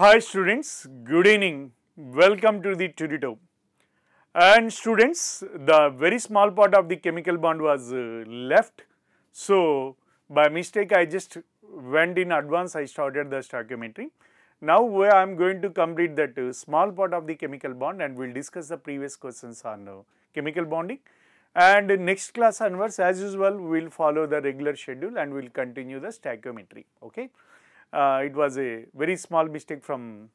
Hi students, good evening. Welcome to the tutorial. And students, the very small part of the chemical bond was uh, left. So, by mistake I just went in advance, I started the stoichiometry. Now, I am going to complete that uh, small part of the chemical bond and we will discuss the previous questions on uh, chemical bonding. And next class onwards, as usual, we will follow the regular schedule and we will continue the stoichiometry. Okay uh, it was a very small mistake from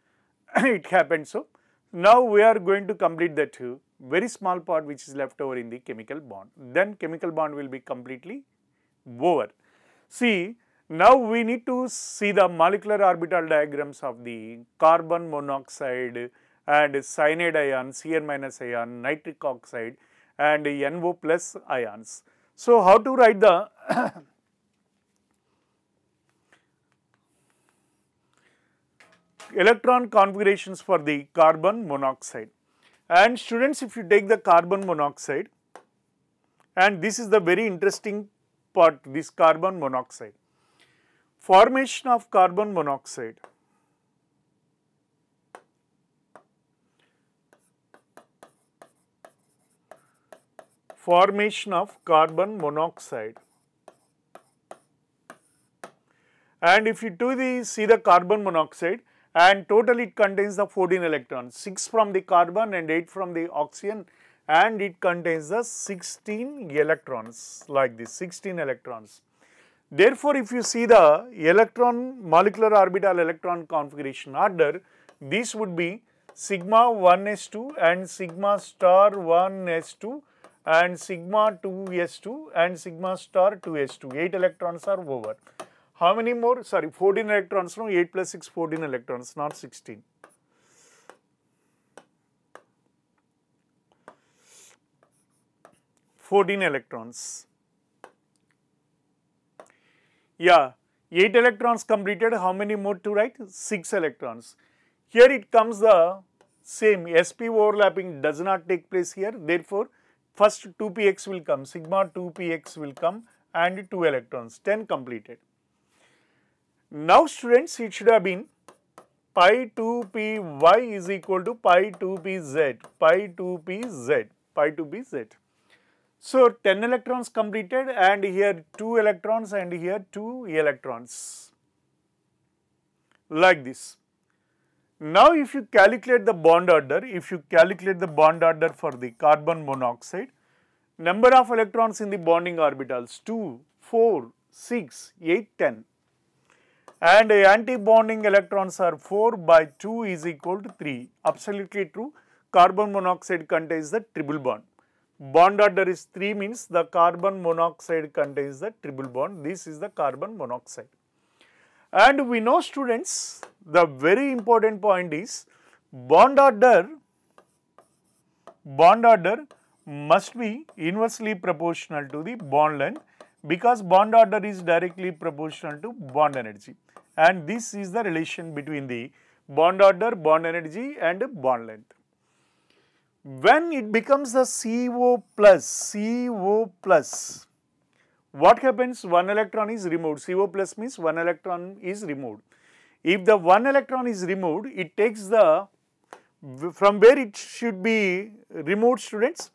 it happened so. Now we are going to complete that uh, very small part which is left over in the chemical bond. Then chemical bond will be completely over. See, now we need to see the molecular orbital diagrams of the carbon monoxide and cyanide ion, Cn minus ion, nitric oxide and NO plus ions. So, how to write the electron configurations for the carbon monoxide. And students if you take the carbon monoxide and this is the very interesting part this carbon monoxide. Formation of carbon monoxide. Formation of carbon monoxide. And if you do the, see the carbon monoxide, and total it contains the 14 electrons, 6 from the carbon and 8 from the oxygen and it contains the 16 electrons like this 16 electrons. Therefore, if you see the electron molecular orbital electron configuration order, this would be sigma 1s2 and sigma star 1s2 and sigma 2s2 and sigma star 2s2, 8 electrons are over. How many more? Sorry, 14 electrons. No, 8 plus 6, 14 electrons, not 16. Fourteen electrons. Yeah, 8 electrons completed, how many more to write? 6 electrons. Here it comes the same, sp overlapping does not take place here, therefore, first 2px will come, sigma 2px will come and 2 electrons, 10 completed. Now students it should have been pi 2 p y is equal to pi 2 p z, pi 2 p z, pi 2 p z. So, 10 electrons completed and here 2 electrons and here 2 electrons like this. Now, if you calculate the bond order, if you calculate the bond order for the carbon monoxide, number of electrons in the bonding orbitals 2, 4, 6, 8, 10 and anti-bonding electrons are 4 by 2 is equal to 3. Absolutely true. Carbon monoxide contains the triple bond. Bond order is 3 means the carbon monoxide contains the triple bond. This is the carbon monoxide. And we know students, the very important point is bond order, bond order must be inversely proportional to the bond length because bond order is directly proportional to bond energy and this is the relation between the bond order, bond energy and bond length. When it becomes a CO plus, CO plus, what happens? One electron is removed. CO plus means one electron is removed. If the one electron is removed, it takes the, from where it should be removed students?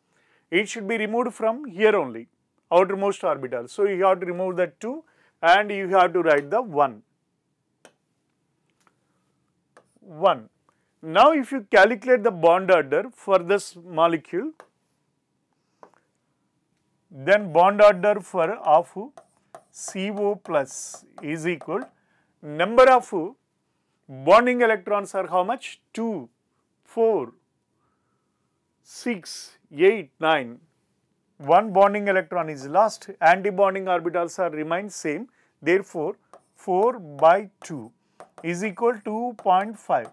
It should be removed from here only, outermost orbital. So, you have to remove that 2 and you have to write the 1. 1. Now, if you calculate the bond order for this molecule, then bond order for of CO plus is equal number of bonding electrons are how much 2, 4, 6, 8, 9. One bonding electron is lost, antibonding orbitals are remain same therefore 4 by 2 is equal to 0.5.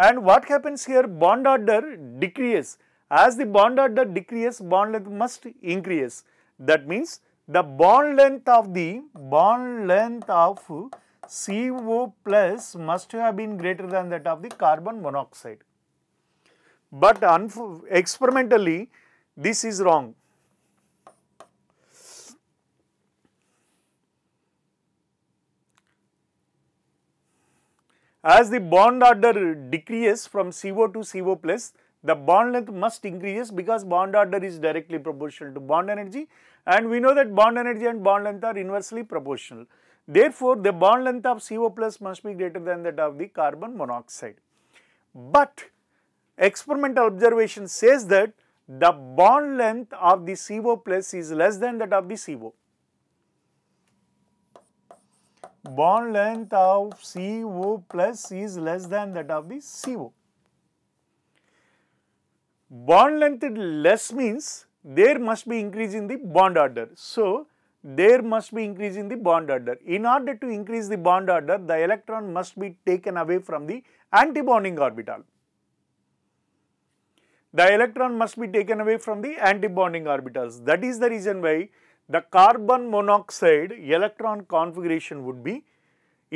And what happens here? Bond order decreases. As the bond order decreases, bond length must increase. That means the bond length of the bond length of CO plus must have been greater than that of the carbon monoxide. But experimentally, this is wrong. As the bond order decreases from CO to CO plus, the bond length must increases because bond order is directly proportional to bond energy and we know that bond energy and bond length are inversely proportional. Therefore, the bond length of CO plus must be greater than that of the carbon monoxide. But experimental observation says that the bond length of the CO plus is less than that of the CO bond length of CO plus is less than that of the CO. Bond length less means there must be increase in the bond order. So, there must be increase in the bond order. In order to increase the bond order, the electron must be taken away from the antibonding orbital. The electron must be taken away from the antibonding orbitals. That is the reason why the carbon monoxide electron configuration would be,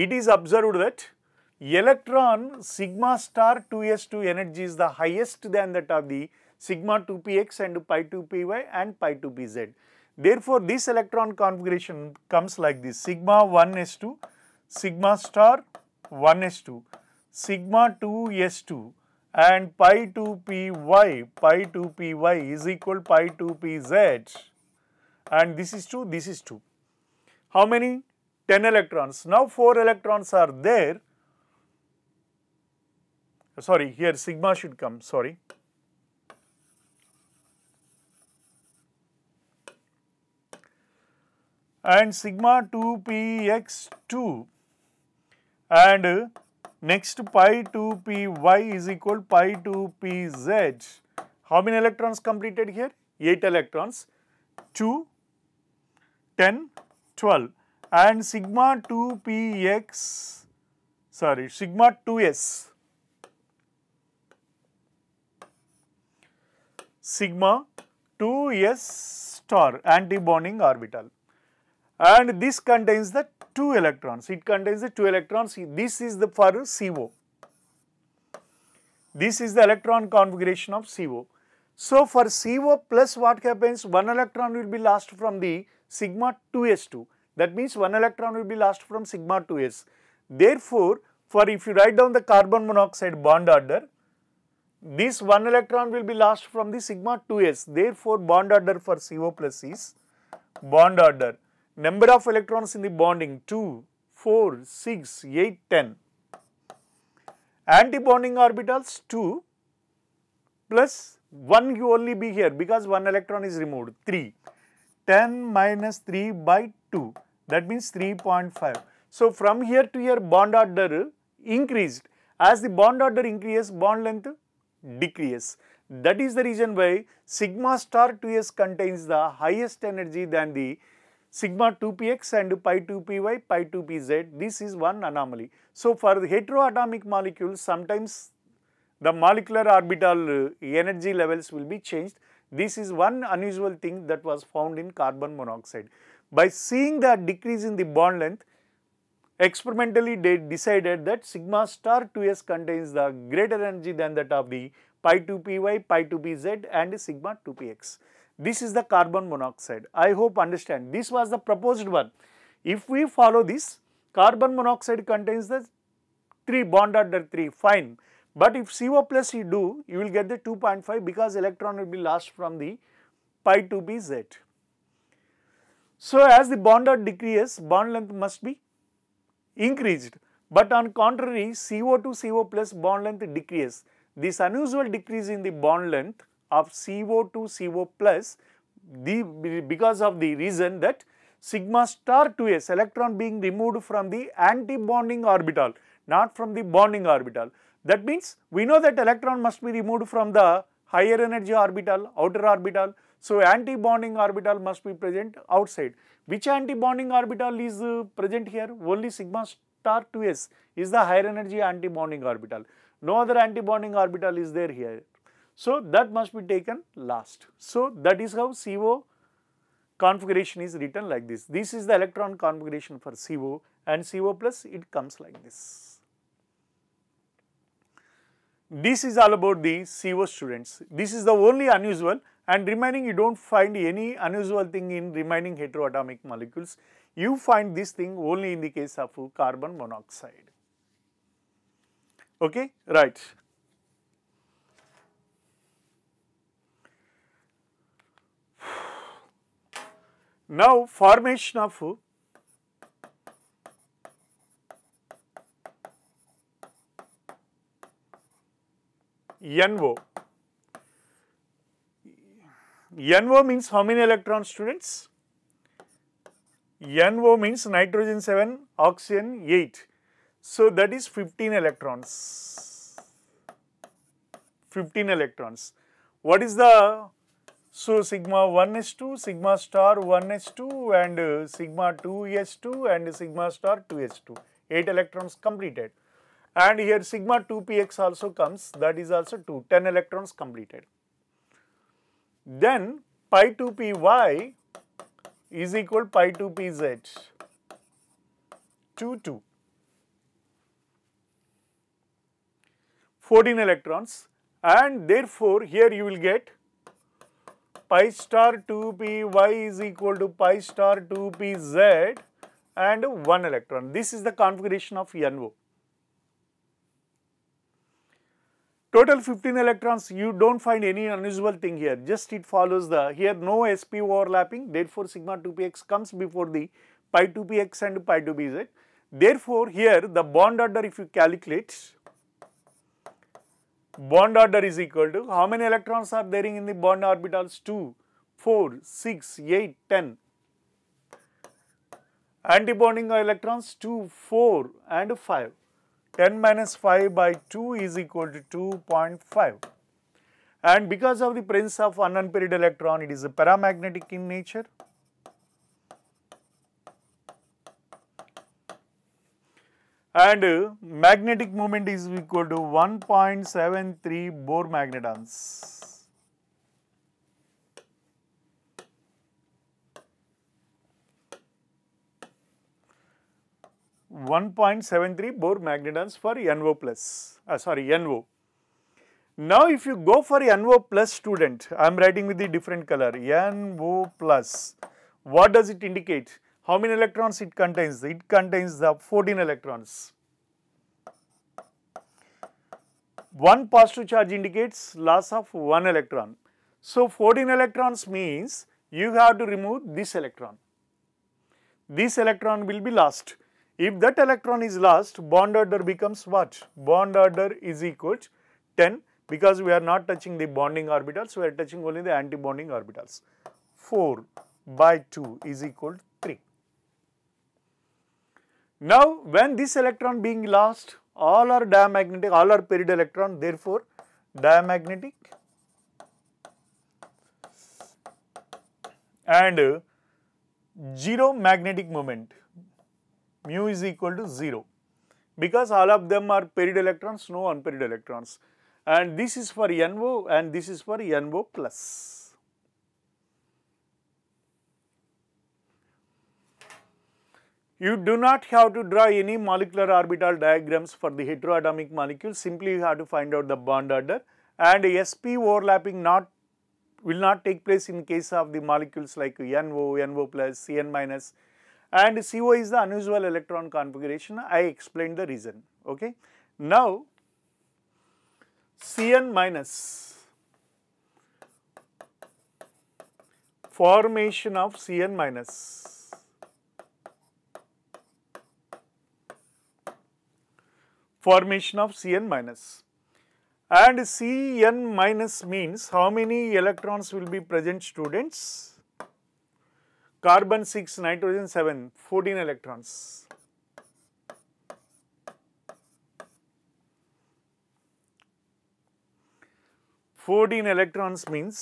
it is observed that electron sigma star 2s2 energy is the highest than that of the sigma 2px and pi 2py and pi 2pz. Therefore, this electron configuration comes like this sigma 1s2, sigma star 1s2, sigma 2s2 and pi 2py, pi 2py is equal pi 2pz and this is 2, this is 2. How many? 10 electrons. Now 4 electrons are there. Sorry, here sigma should come, sorry. And sigma 2px2 and next pi 2py is equal pi 2pz. How many electrons completed here? 8 electrons. 2 10, 12 and sigma 2px sorry sigma 2s sigma 2s star antibonding orbital and this contains the 2 electrons it contains the 2 electrons this is the for CO this is the electron configuration of CO so for CO plus what happens one electron will be lost from the sigma 2s2. That means one electron will be lost from sigma 2s. Therefore, for if you write down the carbon monoxide bond order, this one electron will be lost from the sigma 2s. Therefore, bond order for CO plus is bond order. Number of electrons in the bonding 2, 4, 6, 8, 10. Antibonding orbitals 2 plus 1 you only be here because 1 electron is removed 3. 10 minus 3 by 2 that means 3.5. So, from here to here bond order increased as the bond order increases bond length decreases. That is the reason why sigma star 2s contains the highest energy than the sigma 2px and pi 2py, pi 2pz. This is one anomaly. So, for the heteroatomic molecules, sometimes the molecular orbital uh, energy levels will be changed. This is one unusual thing that was found in carbon monoxide. By seeing the decrease in the bond length, experimentally they decided that sigma star 2s contains the greater energy than that of the pi 2py, pi 2pz and sigma 2px. This is the carbon monoxide. I hope understand. This was the proposed one. If we follow this, carbon monoxide contains the 3 bond order 3, fine. But if CO plus you do, you will get the 2.5 because electron will be lost from the pi 2b z. So, as the bond dot decreases, bond length must be increased. But on contrary, CO to CO plus bond length decreases. This unusual decrease in the bond length of CO to CO plus the, because of the reason that sigma star 2s electron being removed from the anti bonding orbital, not from the bonding orbital. That means we know that electron must be removed from the higher energy orbital, outer orbital. So, anti-bonding orbital must be present outside. Which anti-bonding orbital is uh, present here? Only sigma star 2s is the higher energy anti-bonding orbital. No other anti-bonding orbital is there here. So, that must be taken last. So, that is how CO configuration is written like this. This is the electron configuration for CO and CO plus it comes like this. This is all about the CO students. This is the only unusual and remaining you do not find any unusual thing in remaining heteroatomic molecules. You find this thing only in the case of carbon monoxide. Okay, right. Now, formation of NO. NO means how many electrons students? NO means nitrogen 7, oxygen 8. So, that is 15 electrons, 15 electrons. What is the, so sigma 1s2, sigma star 1s2 and uh, sigma 2s2 and sigma star 2s2, 8 electrons completed and here sigma 2px also comes that is also 2, 10 electrons completed. Then pi 2py is equal pi 2pz 2 2 14 electrons and therefore here you will get pi star 2py is equal to pi star 2pz and 1 electron. This is the configuration of NO. Total 15 electrons, you don't find any unusual thing here, just it follows the, here no sp overlapping, therefore sigma 2px comes before the pi 2px and pi 2bz. Therefore, here the bond order if you calculate, bond order is equal to, how many electrons are there in the bond orbitals? 2, 4, 6, 8, 10. Antibonding electrons 2, 4 and 5. 10 minus 5 by 2 is equal to 2.5. And because of the presence of unpaired electron, it is a paramagnetic in nature. And uh, magnetic moment is equal to 1.73 Bohr magnetons. 1.73 Bohr magnetons for NO plus, uh, sorry NO. Now, if you go for NO plus student, I am writing with the different color NO plus. What does it indicate? How many electrons it contains? It contains the 14 electrons. One positive charge indicates loss of one electron. So, 14 electrons means you have to remove this electron. This electron will be lost if that electron is lost, bond order becomes what? Bond order is equal to 10 because we are not touching the bonding orbitals, we are touching only the antibonding orbitals. 4 by 2 is equal to 3. Now, when this electron being lost, all are diamagnetic, all are period electron, therefore, diamagnetic and zero magnetic moment mu is equal to 0 because all of them are paired electrons, no unpaired electrons and this is for NO and this is for NO plus. You do not have to draw any molecular orbital diagrams for the heteroatomic molecule, simply you have to find out the bond order and sp overlapping not will not take place in case of the molecules like NO, NO plus, Cn minus, and CO is the unusual electron configuration. I explained the reason. Okay. Now, Cn minus formation of Cn minus formation of Cn minus and Cn minus means how many electrons will be present students? carbon 6, nitrogen 7, 14 electrons. Fourteen electrons means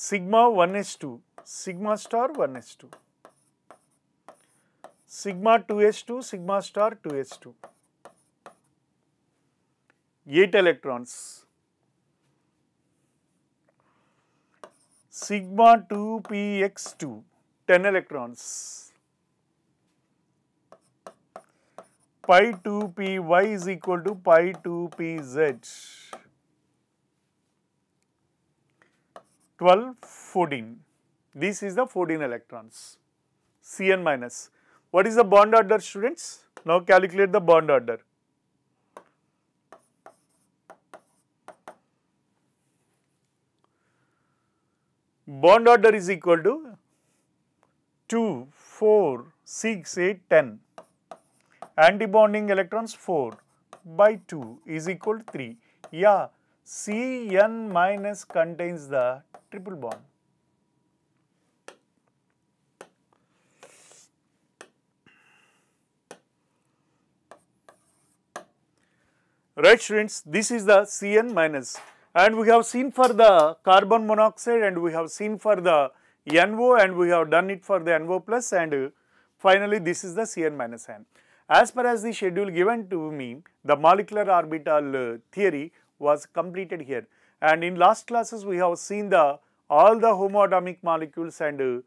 sigma 1s2, sigma star 1s2, sigma 2s2, sigma star 2s2, 8 electrons. sigma 2 px2 10 electrons pi 2 py is equal to pi 2 pz 12 14 this is the 14 electrons cn minus what is the bond order students now calculate the bond order bond order is equal to 2, 4, 6, 8, 10. Antibonding electrons 4 by 2 is equal to 3. Yeah, Cn minus contains the triple bond. Right students, this is the Cn minus minus and we have seen for the carbon monoxide and we have seen for the NO and we have done it for the NO plus and finally this is the Cn minus n. As far as the schedule given to me, the molecular orbital uh, theory was completed here and in last classes we have seen the all the homoatomic molecules and uh,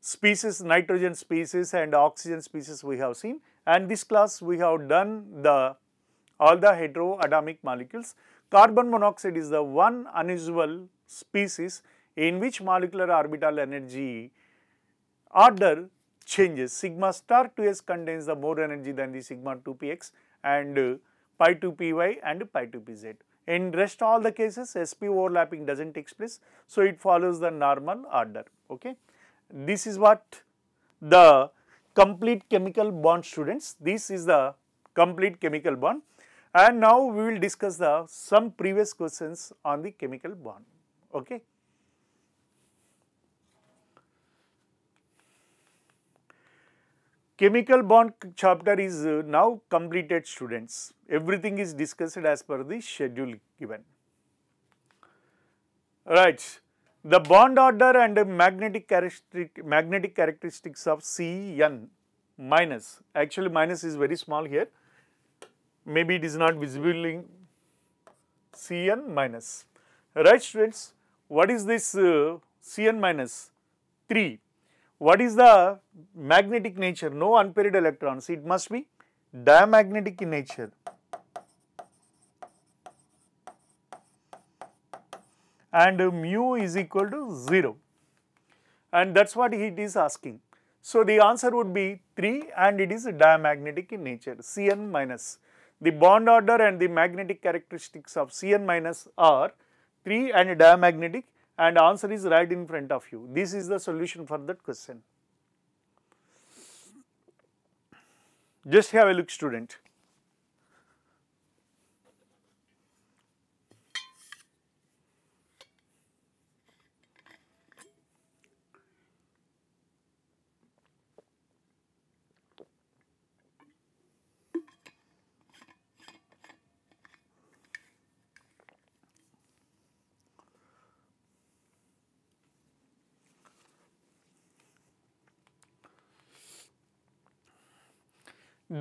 species, nitrogen species and oxygen species we have seen and this class we have done the all the heteroatomic molecules. Carbon monoxide is the one unusual species in which molecular orbital energy order changes. Sigma star 2s contains the more energy than the sigma 2px and pi 2py and pi 2pz. In rest all the cases sp overlapping does not take place. So, it follows the normal order. Okay. This is what the complete chemical bond students. This is the complete chemical bond. And now we will discuss the some previous questions on the chemical bond. Okay. Chemical bond chapter is uh, now completed students. Everything is discussed as per the schedule given. Right. The bond order and magnetic characteristic, magnetic characteristics of CN minus, actually minus is very small here, maybe it is not visible in Cn minus. Right students, what is this uh, Cn minus 3? What is the magnetic nature? No unpaired electrons, it must be diamagnetic in nature. And uh, mu is equal to 0 and that is what it is asking. So, the answer would be 3 and it is diamagnetic in nature Cn minus minus. The bond order and the magnetic characteristics of Cn minus are 3 and diamagnetic and answer is right in front of you. This is the solution for that question. Just have a look student.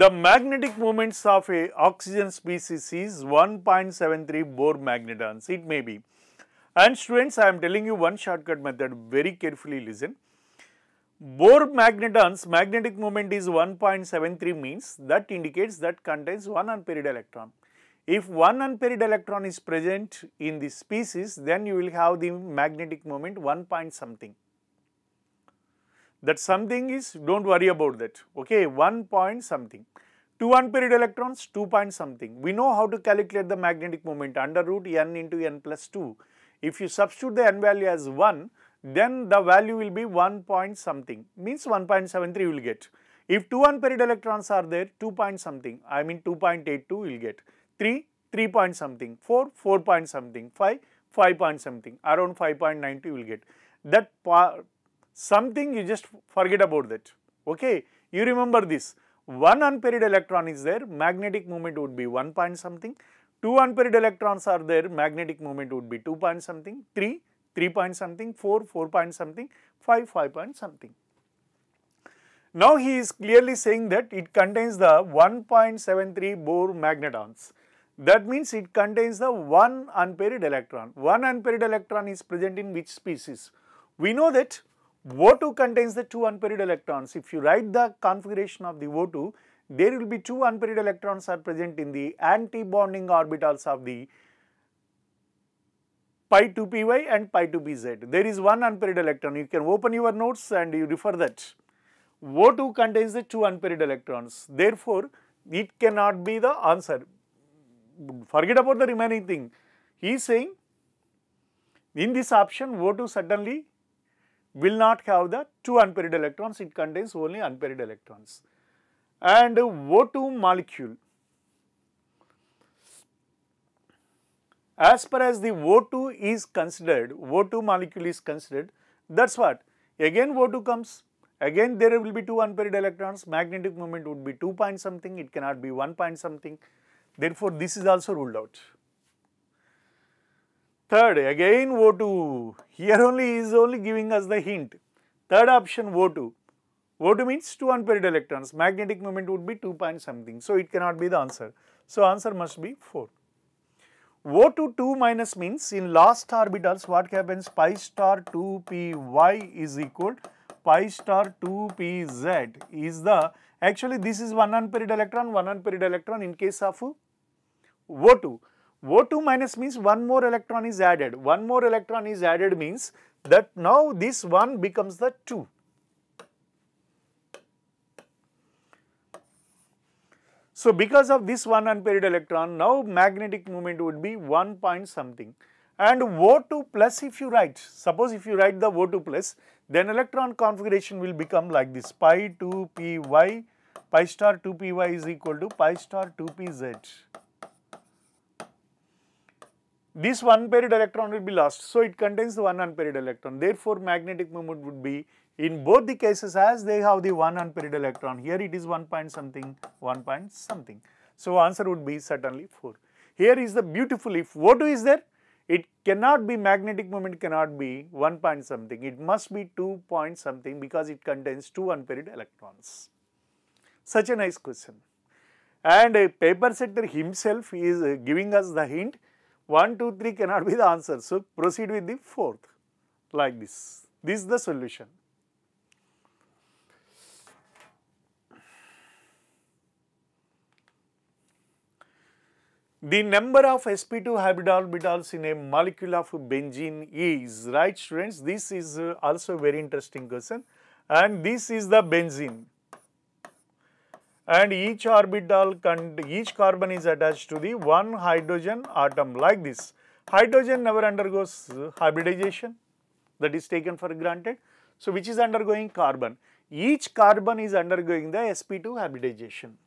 The magnetic moments of a oxygen species is 1.73 Bohr magnetons, it may be. And students, I am telling you one shortcut method, very carefully listen. Bohr magnetons, magnetic moment is 1.73 means that indicates that contains one unpaired electron. If one unpaired electron is present in the species, then you will have the magnetic moment 1 point something. That something is, don't worry about that, okay, 1 point something. 2 unpaired electrons, 2 point something. We know how to calculate the magnetic moment under root n into n plus 2. If you substitute the n value as 1, then the value will be 1 point something, means 1.73 you will get. If 2 unpaired electrons are there, 2 point something, I mean 2.82 you will get. 3, 3 point something, 4, 4 point something, 5, 5 point something, around 5.90 you will get. That something you just forget about that. Okay, you remember this. One unpaired electron is there, magnetic moment would be 1 point something. Two unpaired electrons are there, magnetic moment would be 2 point something, 3, 3 point something, 4, 4 point something, 5, 5 point something. Now he is clearly saying that it contains the 1.73 Bohr magnetons. That means it contains the one unpaired electron. One unpaired electron is present in which species? We know that O2 contains the two unpaired electrons. If you write the configuration of the O2, there will be two unpaired electrons are present in the anti-bonding orbitals of the pi 2 py and pi 2 bz. There is one unpaired electron. You can open your notes and you refer that. O2 contains the two unpaired electrons. Therefore, it cannot be the answer. Forget about the remaining thing. He is saying in this option O2 suddenly will not have the two unpaired electrons, it contains only unpaired electrons. And O2 molecule, as far as the O2 is considered, O2 molecule is considered, that is what again O2 comes, again there will be two unpaired electrons, magnetic moment would be 2 point something, it cannot be 1 point something, therefore this is also ruled out. Third, again O2. Here only is only giving us the hint. Third option O2. O2 means 2 unpaired electrons. Magnetic moment would be 2 point something. So, it cannot be the answer. So, answer must be 4. O2 2 minus means in last orbitals what happens pi star 2py is equal pi star 2pz is the actually this is one unpaired electron, one unpaired electron in case of O2. O2 minus means one more electron is added. One more electron is added means that now this 1 becomes the 2. So, because of this one unpaired electron, now magnetic moment would be 1 point something. And O2 plus if you write, suppose if you write the O2 plus, then electron configuration will become like this pi 2 py, pi star 2 py is equal to pi star 2 pz this one paired electron will be lost. So, it contains one unpaired electron. Therefore, magnetic moment would be in both the cases as they have the one unpaired electron. Here it is 1 point something, 1 point something. So, answer would be certainly 4. Here is the beautiful if O2 is there, it cannot be magnetic moment cannot be 1 point something. It must be 2 point something because it contains 2 unpaired electrons. Such a nice question. And a paper setter himself is giving us the hint 1, 2, 3 cannot be the answer. So, proceed with the fourth like this. This is the solution. The number of sp2 orbitals in a molecule of benzene is, right students, this is uh, also a very interesting question and this is the benzene and each orbital each carbon is attached to the one hydrogen atom like this. Hydrogen never undergoes hybridization that is taken for granted. So, which is undergoing carbon? Each carbon is undergoing the sp2 hybridization.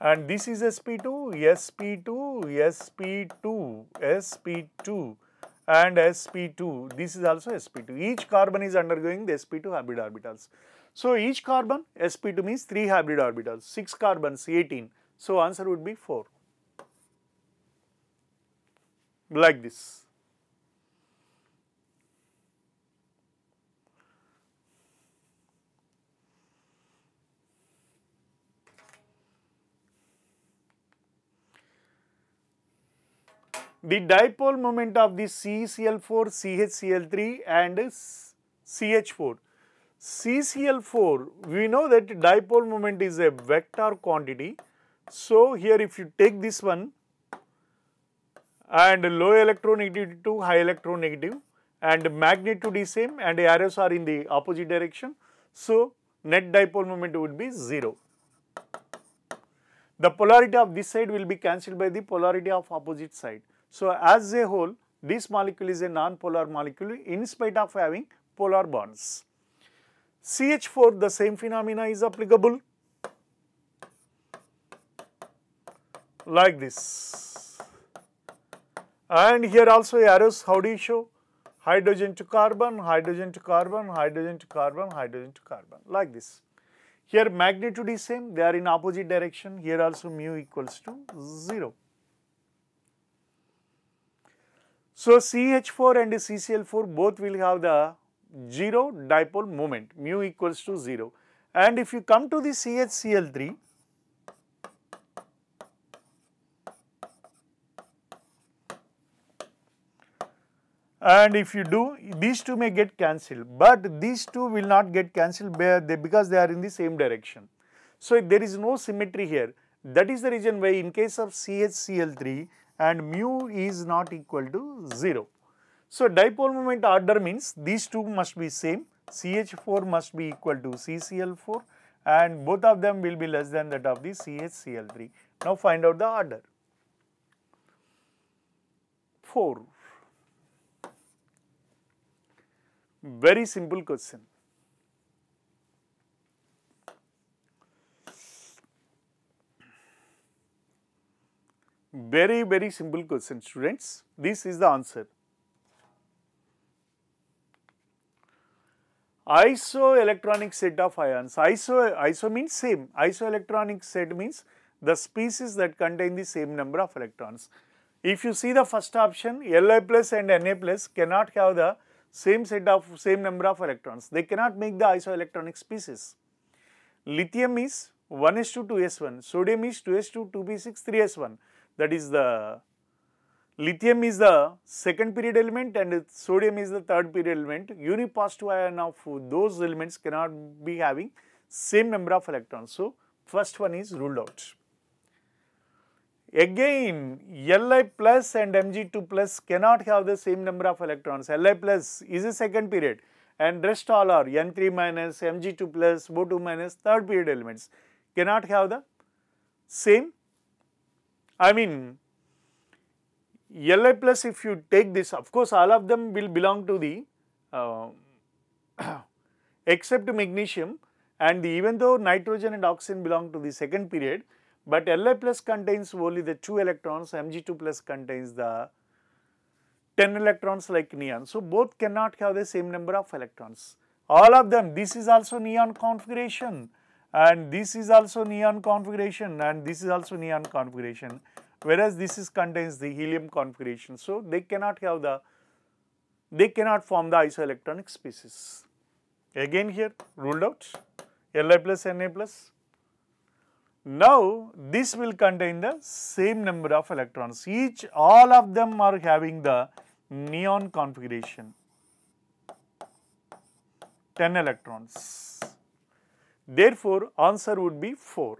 And this is sp2, sp2, sp2, sp2 and sp2. This is also sp2. Each carbon is undergoing the sp2 hybrid orbitals. So, each carbon sp2 means 3 hybrid orbitals, 6 carbons 18. So, answer would be 4 like this. The dipole moment of the CCl4, CHCl3 and CH4 CCl4, we know that dipole moment is a vector quantity. So, here if you take this one and low electronegativity to high electronegative and magnitude is same and arrows are in the opposite direction. So, net dipole moment would be 0. The polarity of this side will be cancelled by the polarity of opposite side. So, as a whole this molecule is a non-polar molecule in spite of having polar bonds. CH4 the same phenomena is applicable like this and here also arrows how do you show hydrogen to carbon, hydrogen to carbon, hydrogen to carbon, hydrogen to carbon like this. Here magnitude is same they are in opposite direction here also mu equals to 0. So, CH4 and CCl4 both will have the 0 dipole moment mu equals to 0 and if you come to the CHCl3 and if you do these two may get cancelled but these two will not get cancelled because they are in the same direction. So, there is no symmetry here that is the reason why in case of CHCl3 and mu is not equal to 0. So, dipole moment order means these two must be same CH4 must be equal to CCl4 and both of them will be less than that of the CHCl3. Now, find out the order. 4. Very simple question. Very, very simple question students. This is the answer. Isoelectronic set of ions. Iso, iso means same. Isoelectronic set means the species that contain the same number of electrons. If you see the first option, Li plus and Na plus cannot have the same set of same number of electrons. They cannot make the isoelectronic species. Lithium is 1s2, 2s1. Sodium is 2s2, 2p6, 3s1. That is the Lithium is the second period element and sodium is the third period element. Unipositive ion of those elements cannot be having same number of electrons. So, first one is ruled out. Again, Li plus and Mg2 plus cannot have the same number of electrons. Li plus is a second period and rest all are N3 minus, Mg2 plus, O2 minus, third period elements cannot have the same, I mean Li plus if you take this of course all of them will belong to the uh, except magnesium and even though nitrogen and oxygen belong to the second period but Li plus contains only the 2 electrons Mg2 plus contains the 10 electrons like neon. So, both cannot have the same number of electrons all of them this is also neon configuration and this is also neon configuration and this is also neon configuration whereas this is contains the helium configuration. So, they cannot have the, they cannot form the isoelectronic species. Again here ruled out Li plus Na plus. Now, this will contain the same number of electrons, each all of them are having the neon configuration 10 electrons. Therefore, answer would be 4.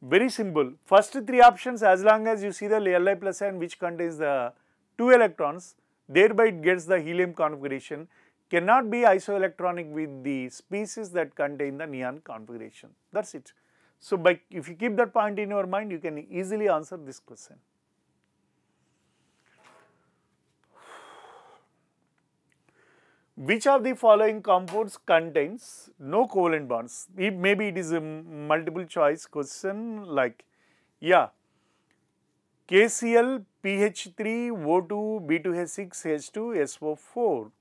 Very simple. First three options as long as you see the Li plus ion which contains the 2 electrons thereby it gets the helium configuration cannot be isoelectronic with the species that contain the neon configuration. That is it. So, by if you keep that point in your mind you can easily answer this question. Which of the following compounds contains no covalent bonds? maybe it is a multiple choice question like, yeah, KCl, PH3, O2, B2H6, H2, SO4.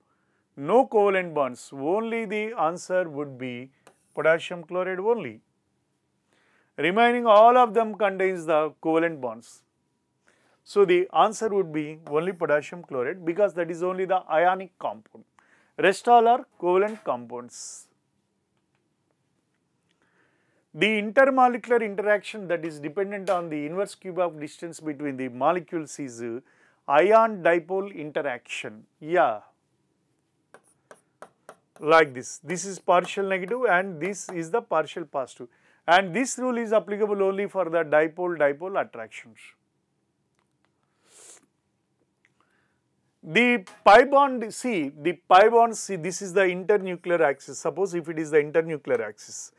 No covalent bonds, only the answer would be potassium chloride only. Remaining all of them contains the covalent bonds. So, the answer would be only potassium chloride because that is only the ionic compound. Rest all are covalent compounds. The intermolecular interaction that is dependent on the inverse cube of distance between the molecules is ion dipole interaction. Yeah, like this. This is partial negative and this is the partial positive. And this rule is applicable only for the dipole-dipole attractions. The pi bond, see the pi bond, see this is the internuclear axis. Suppose if it is the internuclear axis,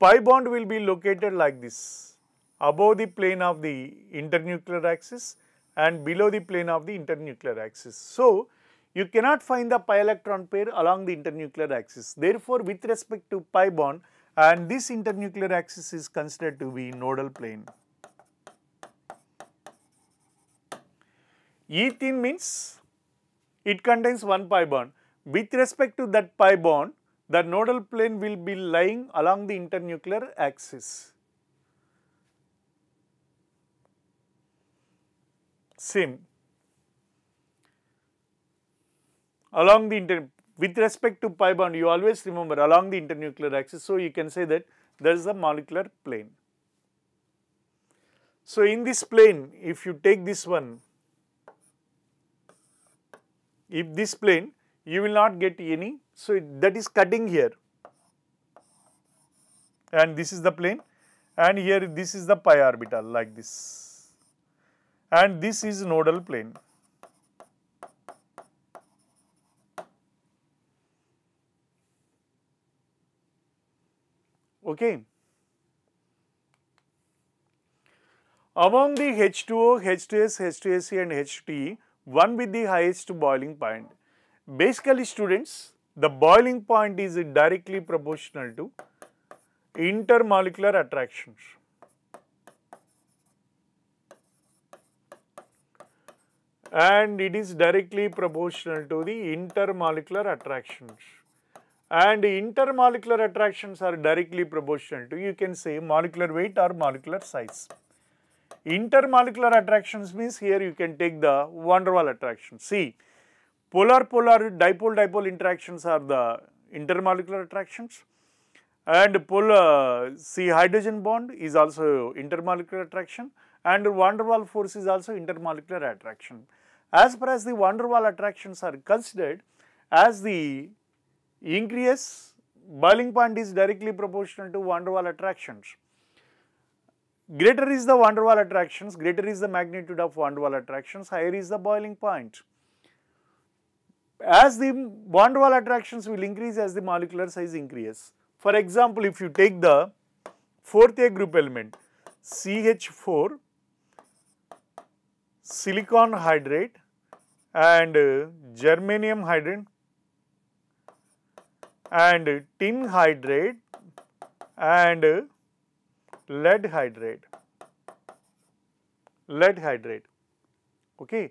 pi bond will be located like this above the plane of the internuclear axis and below the plane of the internuclear axis. So, you cannot find the pi electron pair along the internuclear axis. Therefore, with respect to pi bond and this internuclear axis is considered to be nodal plane. Ethene means it contains one pi bond. With respect to that pi bond, the nodal plane will be lying along the internuclear axis. Same along the inter with respect to pi bond you always remember along the internuclear axis. So, you can say that there is a molecular plane. So, in this plane if you take this one if this plane, you will not get any, so it, that is cutting here and this is the plane and here this is the pi orbital like this and this is nodal plane. Okay. Among the H2O, H2S, H2SE and HT, one with the highest boiling point. Basically students, the boiling point is directly proportional to intermolecular attractions. and it is directly proportional to the intermolecular attractions. And intermolecular attractions are directly proportional to, you can say molecular weight or molecular size. Intermolecular attractions means here you can take the van der Waal attraction. See, polar-polar, dipole-dipole interactions are the intermolecular attractions and polar, see hydrogen bond is also intermolecular attraction and van der Waal force is also intermolecular attraction. As far as the van der Waal attractions are considered, as the increase, boiling point is directly proportional to van der Waal attractions. Greater is the van der Waal attractions, greater is the magnitude of van der Waal attractions, higher is the boiling point. As the van der Waal attractions will increase as the molecular size increases. For example, if you take the fourth A group element CH4, silicon hydrate and uh, germanium hydrate and tin hydrate and uh, lead hydrate lead hydrate okay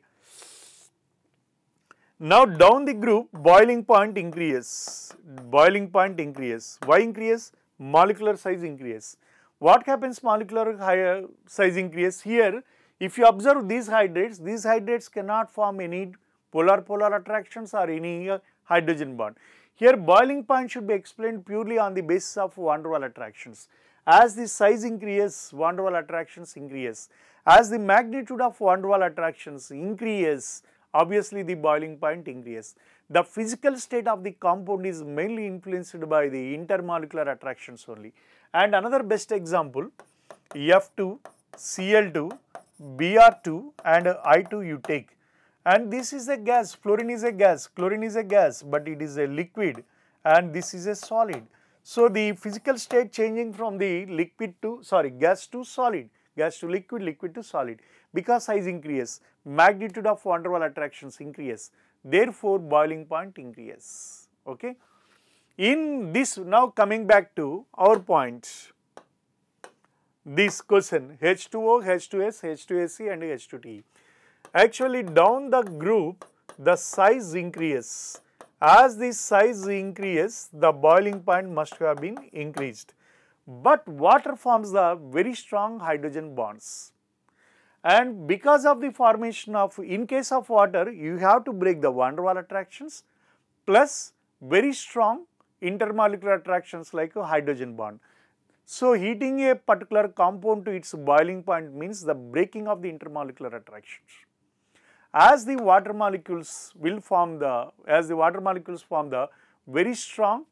now down the group boiling point increases boiling point increases why increase molecular size increase what happens molecular higher size increase here if you observe these hydrates these hydrates cannot form any polar polar attractions or any hydrogen bond here boiling point should be explained purely on the basis of van der Waal attractions as the size increases, van der Waal attractions increase. As the magnitude of van der Waal attractions increase, obviously the boiling point increases. The physical state of the compound is mainly influenced by the intermolecular attractions only. And another best example, F2, Cl2, Br2 and I2 you take. And this is a gas, fluorine is a gas, chlorine is a gas, but it is a liquid and this is a solid. So, the physical state changing from the liquid to sorry gas to solid, gas to liquid, liquid to solid because size increase, magnitude of van der Waals attractions increase, therefore, boiling point increase. Okay. In this now coming back to our point, this question H2O, H2S, H2SE and H2T. Actually down the group the size increase as the size increases, the boiling point must have been increased. But water forms the very strong hydrogen bonds. And because of the formation of, in case of water, you have to break the van der Waals attractions plus very strong intermolecular attractions like a hydrogen bond. So, heating a particular compound to its boiling point means the breaking of the intermolecular attractions as the water molecules will form the, as the water molecules form the very strong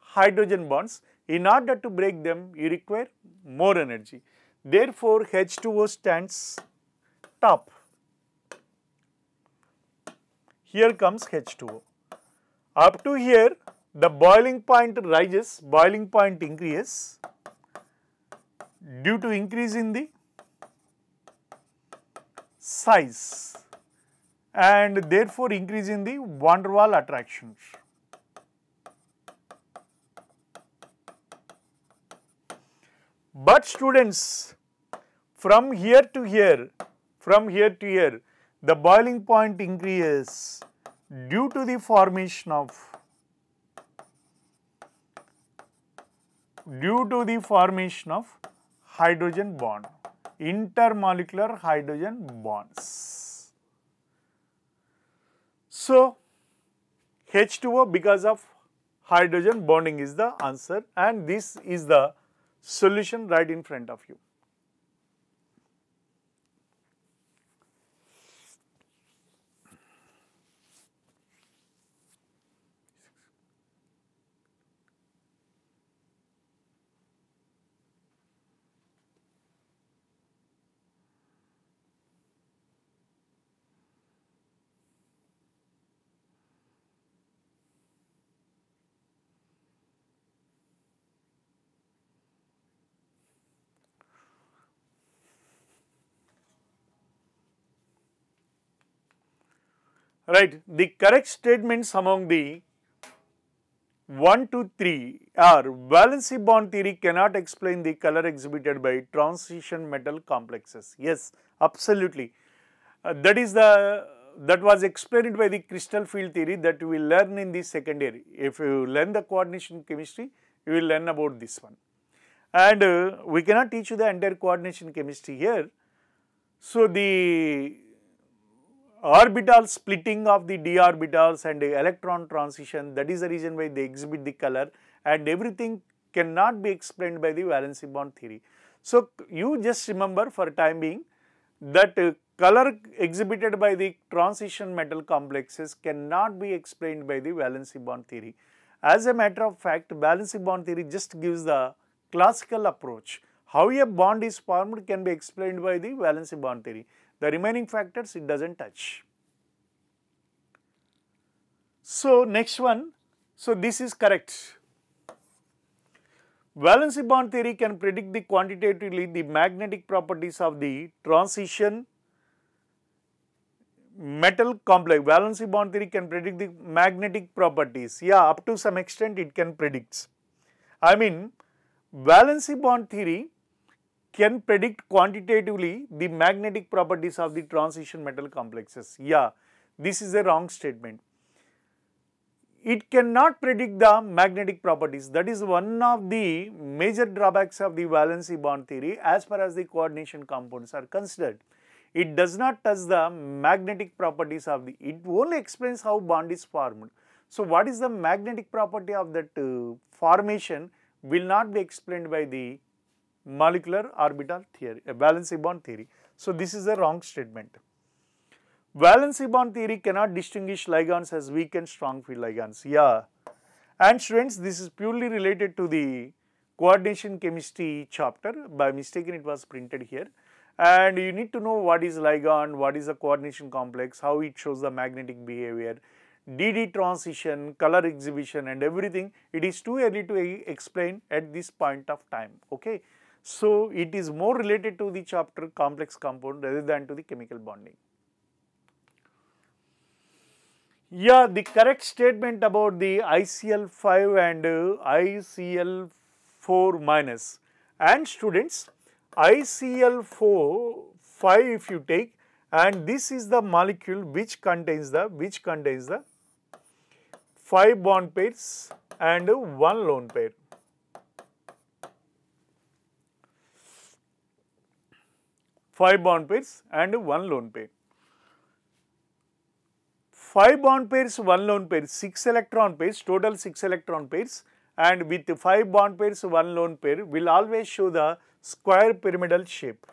hydrogen bonds, in order to break them you require more energy. Therefore, H2O stands top. Here comes H2O. Up to here the boiling point rises, boiling point increases due to increase in the size and therefore increasing the van der Waal attractions. But students, from here to here, from here to here, the boiling point increases due to the formation of due to the formation of hydrogen bond, intermolecular hydrogen bonds. So, H2O because of hydrogen bonding is the answer and this is the solution right in front of you. right. The correct statements among the 1 to 3 are valency bond theory cannot explain the color exhibited by transition metal complexes. Yes, absolutely. Uh, that is the that was explained by the crystal field theory that we learn in the second year. If you learn the coordination chemistry, you will learn about this one. And uh, we cannot teach you the entire coordination chemistry here. So, the orbital splitting of the d orbitals and electron transition that is the reason why they exhibit the color and everything cannot be explained by the valency bond theory. So, you just remember for time being that uh, color exhibited by the transition metal complexes cannot be explained by the valency bond theory. As a matter of fact, valency bond theory just gives the classical approach. How a bond is formed can be explained by the valency bond theory. The remaining factors it does not touch. So, next one. So, this is correct. Valency bond theory can predict the quantitatively the magnetic properties of the transition metal complex. Valency bond theory can predict the magnetic properties. Yeah, up to some extent it can predict. I mean, valency bond theory can predict quantitatively the magnetic properties of the transition metal complexes. Yeah, this is a wrong statement. It cannot predict the magnetic properties. That is one of the major drawbacks of the valency bond theory as far as the coordination compounds are considered. It does not touch the magnetic properties of the, it only explains how bond is formed. So, what is the magnetic property of that uh, formation will not be explained by the molecular orbital theory, uh, valency bond theory. So, this is a wrong statement. Valency bond theory cannot distinguish ligands as weak and strong field ligands. Yeah. And students, this is purely related to the coordination chemistry chapter. By mistaken, it was printed here. And you need to know what is ligand, what is a coordination complex, how it shows the magnetic behavior, DD transition, color exhibition and everything. It is too early to explain at this point of time. Okay. So, it is more related to the chapter complex compound rather than to the chemical bonding. Yeah, the correct statement about the ICL5 and uh, ICL4 minus and students ICL4 5 if you take and this is the molecule which contains the which contains the 5 bond pairs and 1 lone pair. 5 bond pairs and 1 lone pair. 5 bond pairs, 1 lone pair, 6 electron pairs, total 6 electron pairs and with 5 bond pairs, 1 lone pair will always show the square pyramidal shape.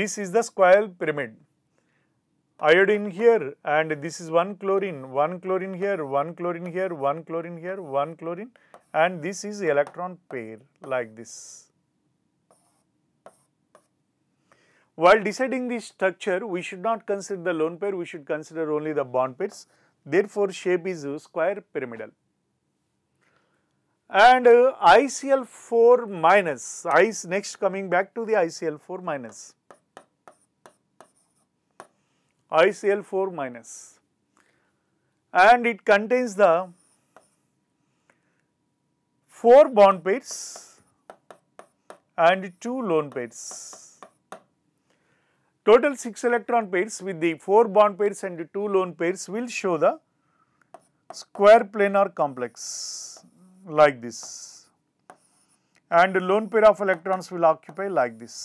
This is the square pyramid. Iodine here and this is 1 chlorine, 1 chlorine here, 1 chlorine here, 1 chlorine here, 1 chlorine, 1 chlorine and this is electron pair like this. While deciding the structure, we should not consider the lone pair, we should consider only the bond pairs. Therefore, shape is square pyramidal. And uh, ICL4 minus, ice, next coming back to the ICL4 minus, ICL4 minus, and it contains the 4 bond pairs and 2 lone pairs. Total 6 electron pairs with the 4 bond pairs and 2 lone pairs will show the square planar complex like this and lone pair of electrons will occupy like this.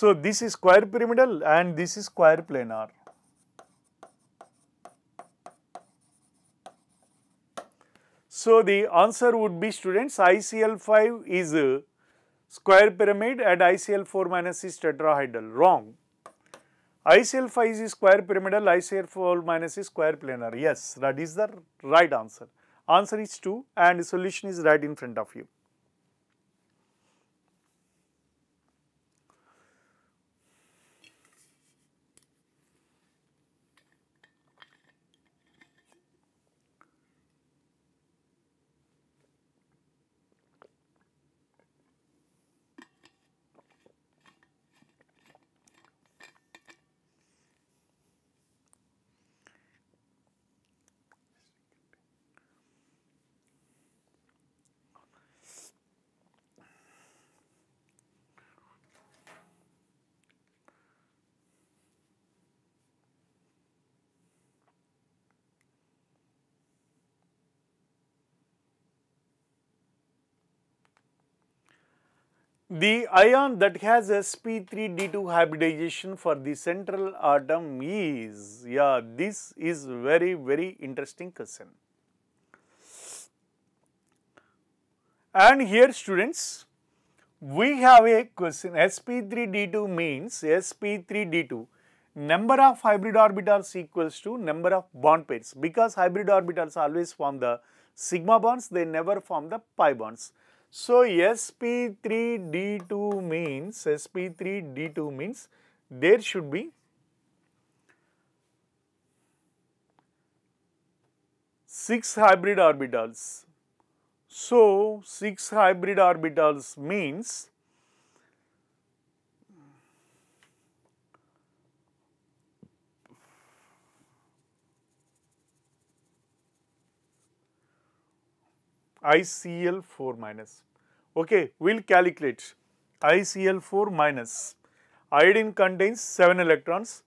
So, this is square pyramidal and this is square planar. So, the answer would be students ICL5 is a square pyramid and ICL4 minus is tetrahedral wrong. ICL5 is square pyramidal, ICL4 minus is square planar. Yes, that is the right answer. Answer is 2 and solution is right in front of you. The ion that has sp3d2 hybridization for the central atom is, yeah, this is very, very interesting question. And here students, we have a question sp3d2 means sp3d2 number of hybrid orbitals equals to number of bond pairs because hybrid orbitals always form the sigma bonds they never form the pi bonds so, sp3d2 means sp3d2 means there should be six hybrid orbitals. So, six hybrid orbitals means ICl4 minus. Okay, we will calculate ICl4 minus. Iodine contains 7 electrons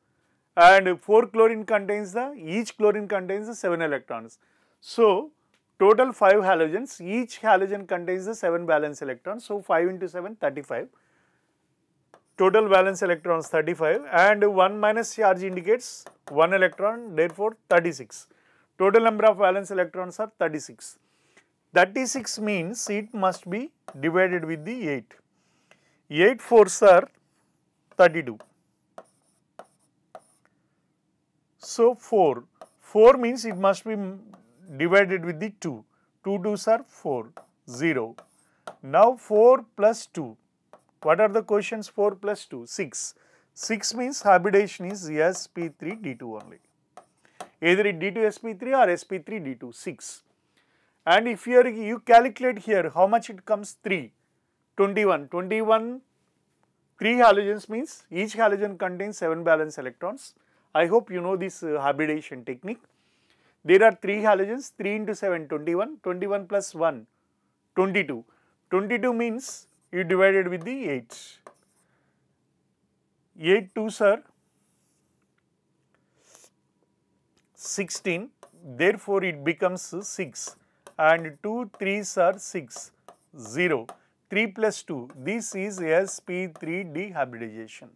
and 4 chlorine contains the, each chlorine contains the 7 electrons. So, total 5 halogens, each halogen contains the 7 valence electrons. So, 5 into 7, 35. Total valence electrons 35 and 1 minus charge indicates 1 electron, therefore 36. Total number of valence electrons are 36. 36 means it must be divided with the 8. 8 fours are 32. So 4, 4 means it must be divided with the 2, 2 2s are 4, 0. Now 4 plus 2, what are the questions 4 plus 2? 6. 6 means hybridization is sp3d2 only, either it d2sp3 or sp3d2, 6 and if you calculate here how much it comes 3 21 21 3 halogens means each halogen contains 7 valence electrons I hope you know this uh, hybridization technique there are 3 halogens 3 into 7 21 21 plus 1 22 22 means you divided with the 8 8 2 sir 16 therefore it becomes 6 and 2 3s are 6, 0, 3 plus 2. This is sp3d hybridization.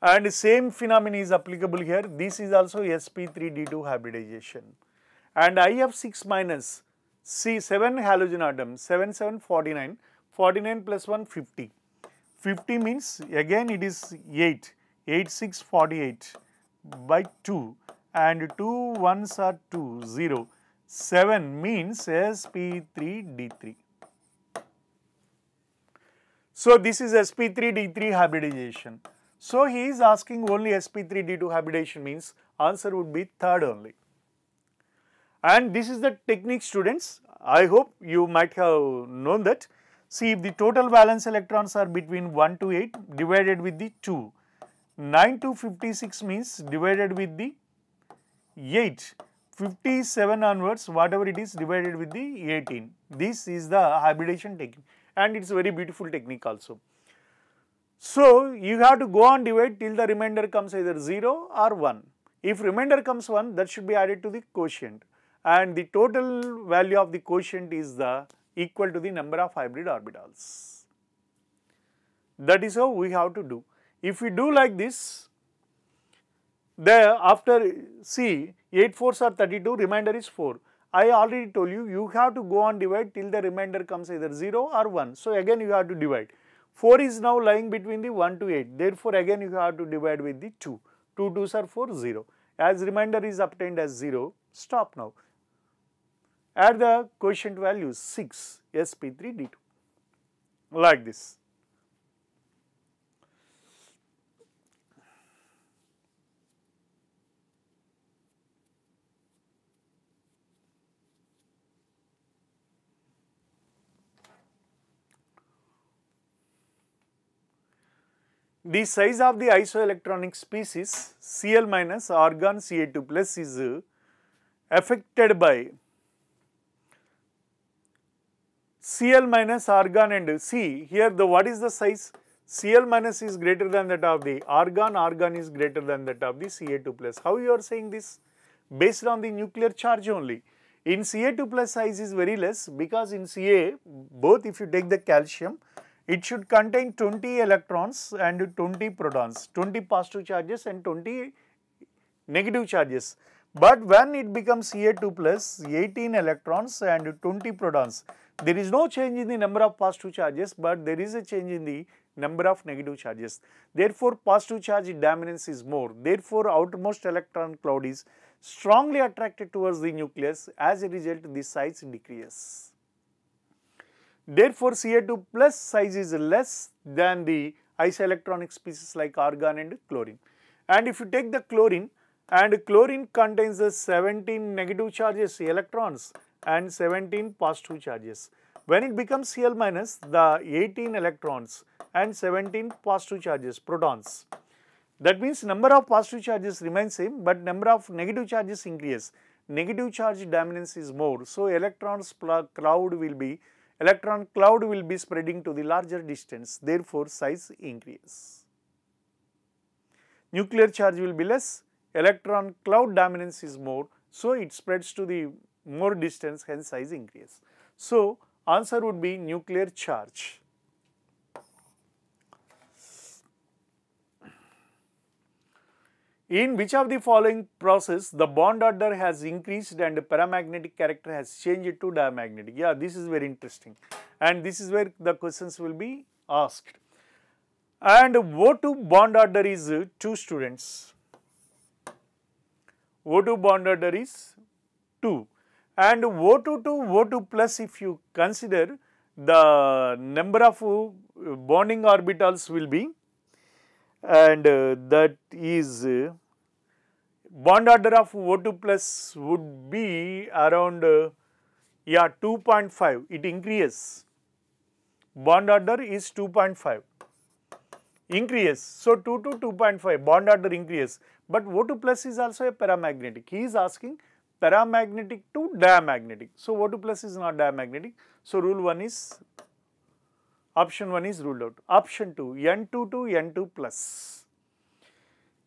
And same phenomenon is applicable here. This is also sp3d2 hybridization. And I have 6 minus C 7 halogen atom 7 7 49 49 plus 1 50. 50 means again it is 8 8 6 48 by 2 and 2 1s are 2 0 7 means sp3d3. So, this is sp3d3 hybridization. So, he is asking only sp3d2 hybridization means answer would be third only. And this is the technique students, I hope you might have known that. See if the total valence electrons are between 1 to 8 divided with the 2, 9 to 56 means divided with the 8 57 onwards whatever it is divided with the 18. This is the hybridization technique and it is very beautiful technique also. So, you have to go on divide till the remainder comes either 0 or 1. If remainder comes 1 that should be added to the quotient and the total value of the quotient is the equal to the number of hybrid orbitals. That is how we have to do. If we do like this, the after see 8 fours are 32, remainder is 4. I already told you, you have to go on divide till the remainder comes either 0 or 1. So, again you have to divide. 4 is now lying between the 1 to 8. Therefore, again you have to divide with the 2. 2 2s are 4, 0. As remainder is obtained as 0, stop now. Add the quotient value 6, SP3D2 like this. The size of the isoelectronic species Cl minus argon Ca2 plus is uh, affected by Cl minus argon and C. Here the what is the size? Cl minus is greater than that of the argon, argon is greater than that of the Ca2 plus. How you are saying this? Based on the nuclear charge only. In Ca2 plus size is very less because in Ca both if you take the calcium it should contain 20 electrons and 20 protons, 20 positive charges and 20 negative charges. But when it becomes Ca2 plus 18 electrons and 20 protons, there is no change in the number of positive charges, but there is a change in the number of negative charges. Therefore, positive charge dominance is more. Therefore, outermost electron cloud is strongly attracted towards the nucleus. As a result, the size decreases. Therefore, Ca2 plus size is less than the isoelectronic species like argon and chlorine. And if you take the chlorine and chlorine contains the 17 negative charges electrons and 17 positive charges. When it becomes Cl minus the 18 electrons and 17 positive charges protons. That means number of positive charges remains same but number of negative charges increase. Negative charge dominance is more. So, electrons cloud will be Electron cloud will be spreading to the larger distance, therefore size increase. Nuclear charge will be less, electron cloud dominance is more, so it spreads to the more distance, hence size increase. So, answer would be nuclear charge. In which of the following process the bond order has increased and the paramagnetic character has changed to diamagnetic? Yeah, this is very interesting and this is where the questions will be asked. And O2 bond order is 2 students. O2 bond order is 2 and O2 to O2 plus if you consider the number of bonding orbitals will be and uh, that is uh, bond order of O2 plus would be around uh, yeah 2.5 it increases bond order is 2.5 increase. So, 2 to 2.5 bond order increase, but O2 plus is also a paramagnetic. He is asking paramagnetic to diamagnetic. So, O2 plus is not diamagnetic. So, rule 1 is Option 1 is ruled out. Option 2, N2 to N2 plus.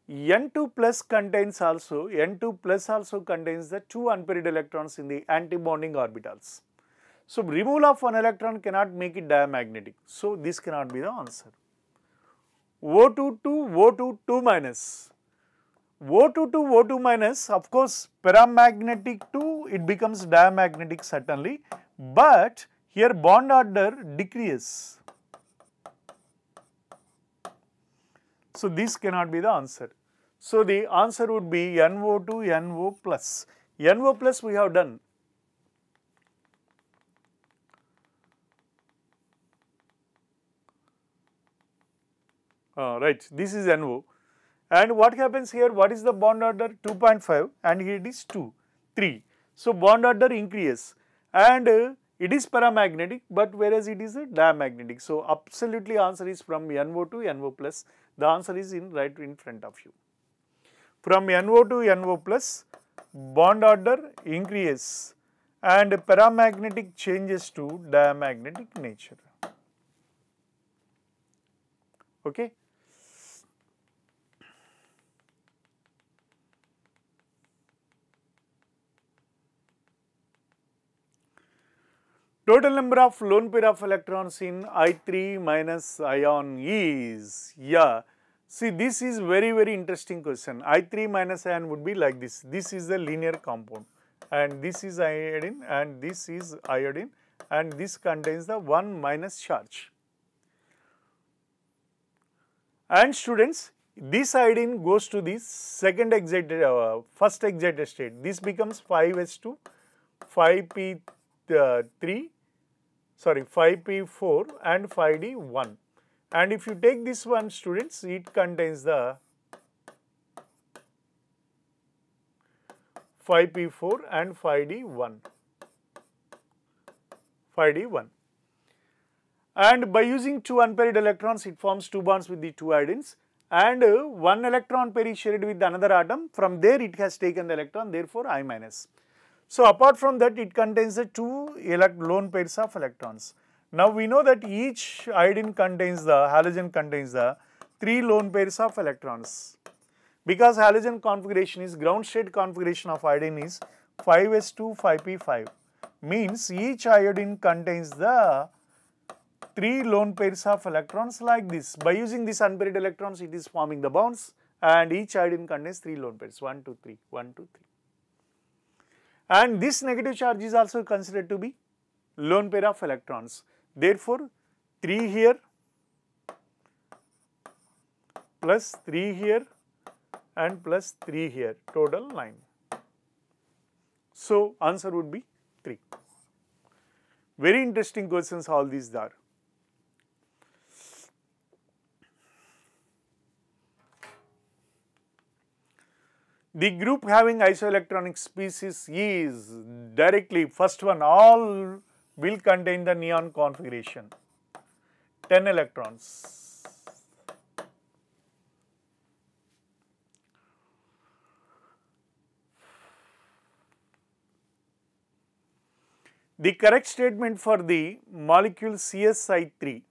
N2 plus contains also, N2 plus also contains the two unpaired electrons in the antibonding orbitals. So, removal of one electron cannot make it diamagnetic. So, this cannot be the answer. O2 to O2 2 minus. O2 to O2 minus of course paramagnetic to it becomes diamagnetic certainly, but here bond order decreases. So, this cannot be the answer. So, the answer would be NO2 NO plus. NO plus we have done. Uh, right, this is NO. And what happens here? What is the bond order? 2.5 and here it is 2, 3. So, bond order increases and uh, it is paramagnetic, but whereas it is a diamagnetic. So, absolutely answer is from NO to NO plus. The answer is in right in front of you. From NO to NO plus, bond order increases and paramagnetic changes to diamagnetic nature. Okay. Total number of lone pair of electrons in I3 minus ion is, yeah, see this is very very interesting question. I3 minus ion would be like this, this is a linear compound and this is iodine and this is iodine and this contains the 1 minus charge. And students, this iodine goes to the second excited, uh, first excited state, this becomes 5s2, 5p uh, 3 sorry 5p4 and 5d1 and if you take this one students it contains the 5p4 and 5d1 5d1 and by using two unpaired electrons it forms two bonds with the two iodines and uh, one electron pair is shared with another atom from there it has taken the electron therefore I minus. So, apart from that it contains the two lone pairs of electrons. Now, we know that each iodine contains the halogen contains the three lone pairs of electrons because halogen configuration is ground state configuration of iodine is 5s2 5p5 means each iodine contains the three lone pairs of electrons like this by using these unpaired electrons it is forming the bonds and each iodine contains three lone pairs 1 2 3 1 2 3 and this negative charge is also considered to be lone pair of electrons. Therefore, 3 here plus 3 here and plus 3 here total 9. So, answer would be 3. Very interesting questions all these are. The group having isoelectronic species is directly first one all will contain the neon configuration 10 electrons. The correct statement for the molecule CSI3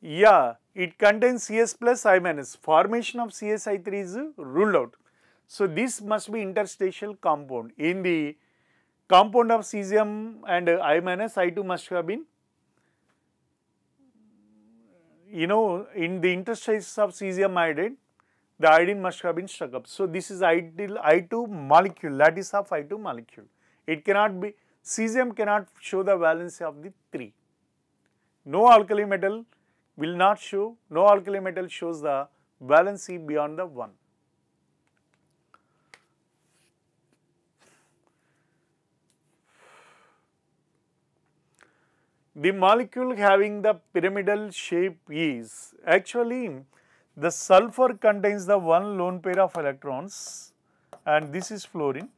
yeah it contains CS plus I minus. Formation of CSI3 is ruled out. So, this must be interstitial compound. In the compound of cesium and I minus, I2 must have been, you know, in the interstitial of cesium iodine, the iodine must have been stuck up. So, this is I2 molecule, lattice of I2 molecule. It cannot be, cesium cannot show the valency of the 3. No alkali metal will not show, no alkali metal shows the valency beyond the 1. The molecule having the pyramidal shape is actually the sulfur contains the one lone pair of electrons and this is fluorine,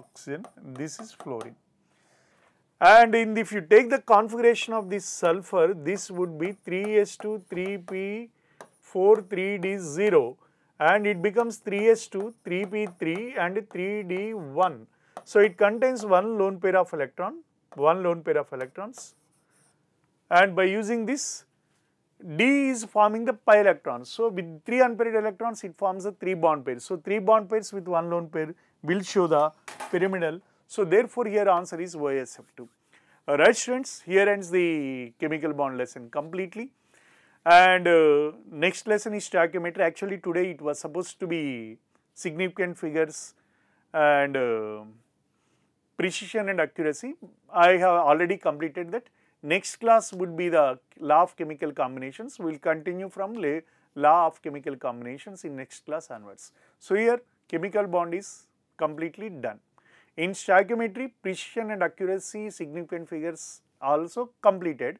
oxygen, this is fluorine. And in the, if you take the configuration of this sulfur, this would be 3s2, 3p, 4, 3d0 and it becomes 3s2, 3p3 and 3d1. So, it contains one lone pair of electron, one lone pair of electrons and by using this D is forming the pi electrons. So, with 3 unpaired electrons it forms a 3 bond pair. So, 3 bond pairs with 1 lone pair will show the pyramidal so, therefore, here answer is OSF2. Uh, right students, here ends the chemical bond lesson completely. And uh, next lesson is stoichiometry. Actually, today it was supposed to be significant figures and uh, precision and accuracy. I have already completed that. Next class would be the law of chemical combinations. We will continue from law of chemical combinations in next class onwards. So, here chemical bond is completely done. In stoichiometry, precision and accuracy significant figures also completed.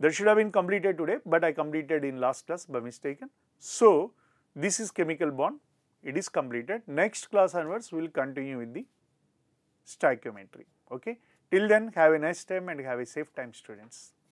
That should have been completed today, but I completed in last class by mistaken. So, this is chemical bond, it is completed. Next class onwards, we will continue with the stoichiometry. Okay. Till then, have a nice time and have a safe time students.